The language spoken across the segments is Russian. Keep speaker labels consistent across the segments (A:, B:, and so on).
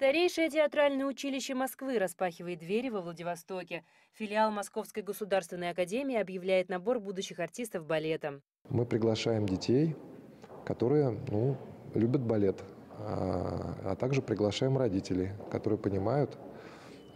A: Старейшее театральное училище Москвы распахивает двери во Владивостоке. Филиал Московской государственной академии объявляет набор будущих артистов балета.
B: Мы приглашаем детей, которые ну, любят балет, а, а также приглашаем родителей, которые понимают,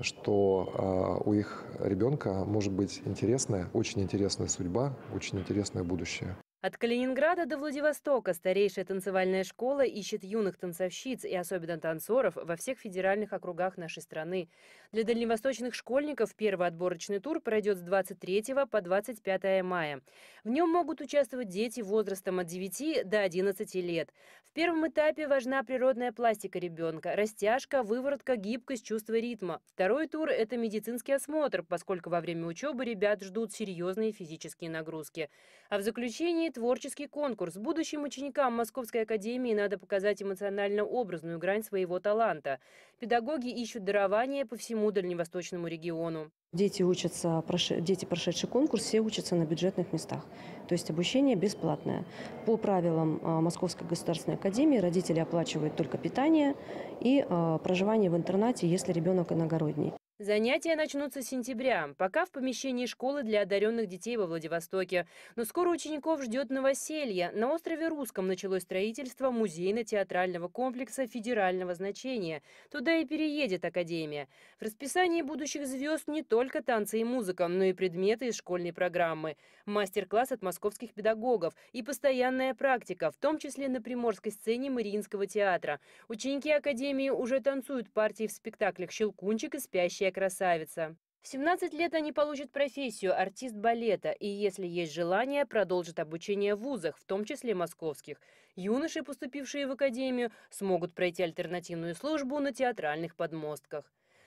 B: что а, у их ребенка может быть интересная, очень интересная судьба, очень интересное будущее.
A: От Калининграда до Владивостока старейшая танцевальная школа ищет юных танцовщиц и особенно танцоров во всех федеральных округах нашей страны. Для дальневосточных школьников первый отборочный тур пройдет с 23 по 25 мая. В нем могут участвовать дети возрастом от 9 до 11 лет. В первом этапе важна природная пластика ребенка, растяжка, выворотка, гибкость, чувство ритма. Второй тур – это медицинский осмотр, поскольку во время учебы ребят ждут серьезные физические нагрузки. А в заключении творческий конкурс. Будущим ученикам Московской академии надо показать эмоционально-образную грань своего таланта. Педагоги ищут дарование по всему дальневосточному региону.
C: Дети, учатся, дети, прошедшие конкурс, все учатся на бюджетных местах. То есть обучение бесплатное. По правилам а, Московской государственной академии родители оплачивают только питание и а, проживание в интернате, если ребенок иногородний.
A: Занятия начнутся с сентября, пока в помещении школы для одаренных детей во Владивостоке. Но скоро учеников ждет новоселье. На острове Русском началось строительство музейно-театрального комплекса федерального значения. Туда и переедет Академия. В расписании будущих звезд не только танцы и музыка, но и предметы из школьной программы. Мастер-класс от московских педагогов и постоянная практика, в том числе на приморской сцене Мариинского театра. Ученики Академии уже танцуют партии в спектаклях «Щелкунчик» и «Спящая красавица. В 17 лет они получат профессию артист балета и, если есть желание, продолжат обучение в вузах, в том числе московских. Юноши, поступившие в академию, смогут пройти альтернативную службу на театральных подмостках.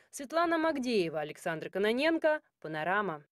A: Светлана Магдеева, Александр Кононенко, «Панорама».